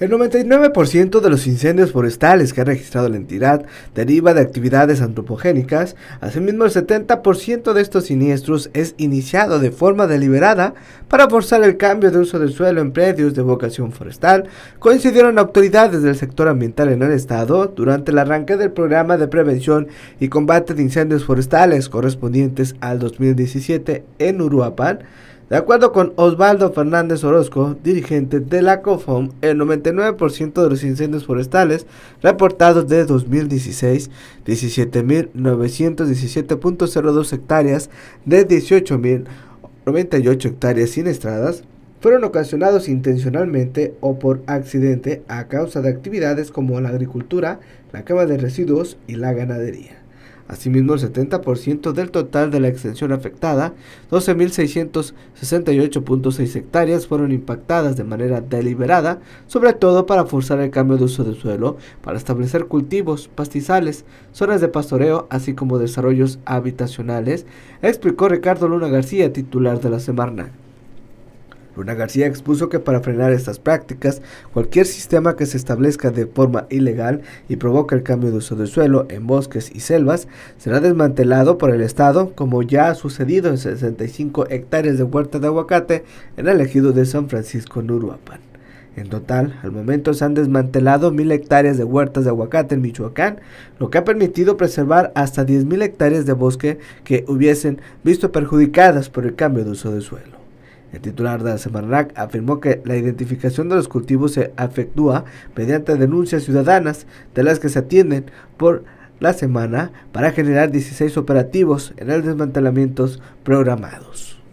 El 99% de los incendios forestales que ha registrado la entidad deriva de actividades antropogénicas, asimismo el 70% de estos siniestros es iniciado de forma deliberada para forzar el cambio de uso del suelo en predios de vocación forestal, coincidieron autoridades del sector ambiental en el estado durante el arranque del programa de prevención y combate de incendios forestales correspondientes al 2017 en Uruapan, de acuerdo con Osvaldo Fernández Orozco, dirigente de la COFOM, el 99% de los incendios forestales reportados de 2016, 17.917.02 hectáreas de 18.098 hectáreas sin estradas, fueron ocasionados intencionalmente o por accidente a causa de actividades como la agricultura, la cama de residuos y la ganadería. Asimismo, el 70% del total de la extensión afectada, 12.668.6 hectáreas, fueron impactadas de manera deliberada, sobre todo para forzar el cambio de uso del suelo, para establecer cultivos, pastizales, zonas de pastoreo, así como desarrollos habitacionales, explicó Ricardo Luna García, titular de la Semarnat. Luna García expuso que para frenar estas prácticas, cualquier sistema que se establezca de forma ilegal y provoque el cambio de uso de suelo en bosques y selvas será desmantelado por el Estado, como ya ha sucedido en 65 hectáreas de huertas de aguacate en el ejido de San Francisco Nuruapan. En total, al momento se han desmantelado mil hectáreas de huertas de aguacate en Michoacán, lo que ha permitido preservar hasta 10.000 hectáreas de bosque que hubiesen visto perjudicadas por el cambio de uso de suelo. El titular de la Semarnac afirmó que la identificación de los cultivos se efectúa mediante denuncias ciudadanas de las que se atienden por la semana para generar 16 operativos en el desmantelamientos programados.